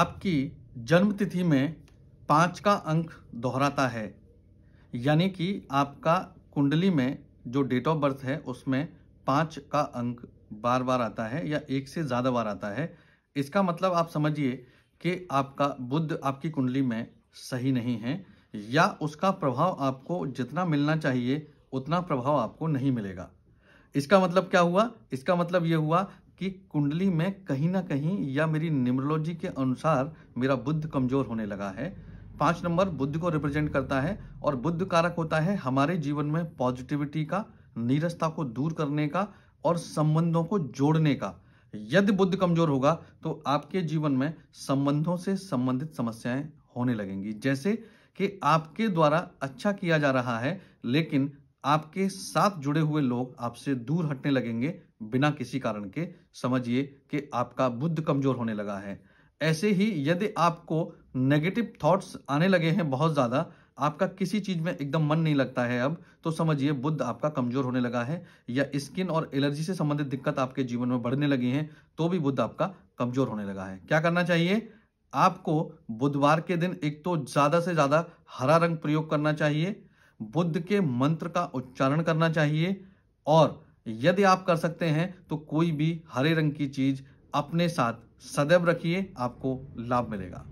आपकी जन्मतिथि में पाँच का अंक दोहराता है यानी कि आपका कुंडली में जो डेट ऑफ बर्थ है उसमें पाँच का अंक बार बार आता है या एक से ज़्यादा बार आता है इसका मतलब आप समझिए कि आपका बुद्ध आपकी कुंडली में सही नहीं है या उसका प्रभाव आपको जितना मिलना चाहिए उतना प्रभाव आपको नहीं मिलेगा इसका मतलब क्या हुआ इसका मतलब ये हुआ कि कुंडली में कहीं ना कहीं या मेरी न्यूमरोलॉजी के अनुसार मेरा बुद्ध कमजोर होने लगा है पांच नंबर बुद्ध को रिप्रेजेंट करता है और बुद्ध कारक होता है हमारे जीवन में पॉजिटिविटी का नीरसता को दूर करने का और संबंधों को जोड़ने का यदि बुद्ध कमजोर होगा तो आपके जीवन में संबंधों से संबंधित समस्याएं होने लगेंगी जैसे कि आपके द्वारा अच्छा किया जा रहा है लेकिन आपके साथ जुड़े हुए लोग आपसे दूर हटने लगेंगे बिना किसी कारण के समझिए कि आपका बुद्ध कमजोर होने लगा है ऐसे ही यदि आपको नेगेटिव थॉट्स आने लगे हैं बहुत ज़्यादा आपका किसी चीज़ में एकदम मन नहीं लगता है अब तो समझिए बुद्ध आपका कमजोर होने लगा है या स्किन और एलर्जी से संबंधित दिक्कत आपके जीवन में बढ़ने लगी है तो भी बुद्ध आपका कमजोर होने लगा है क्या करना चाहिए आपको बुधवार के दिन एक तो ज़्यादा से ज़्यादा हरा रंग प्रयोग करना चाहिए बुद्ध के मंत्र का उच्चारण करना चाहिए और यदि आप कर सकते हैं तो कोई भी हरे रंग की चीज अपने साथ सदैव रखिए आपको लाभ मिलेगा